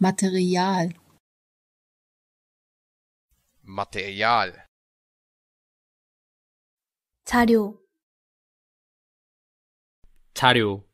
Material. Material. 자료. 자료.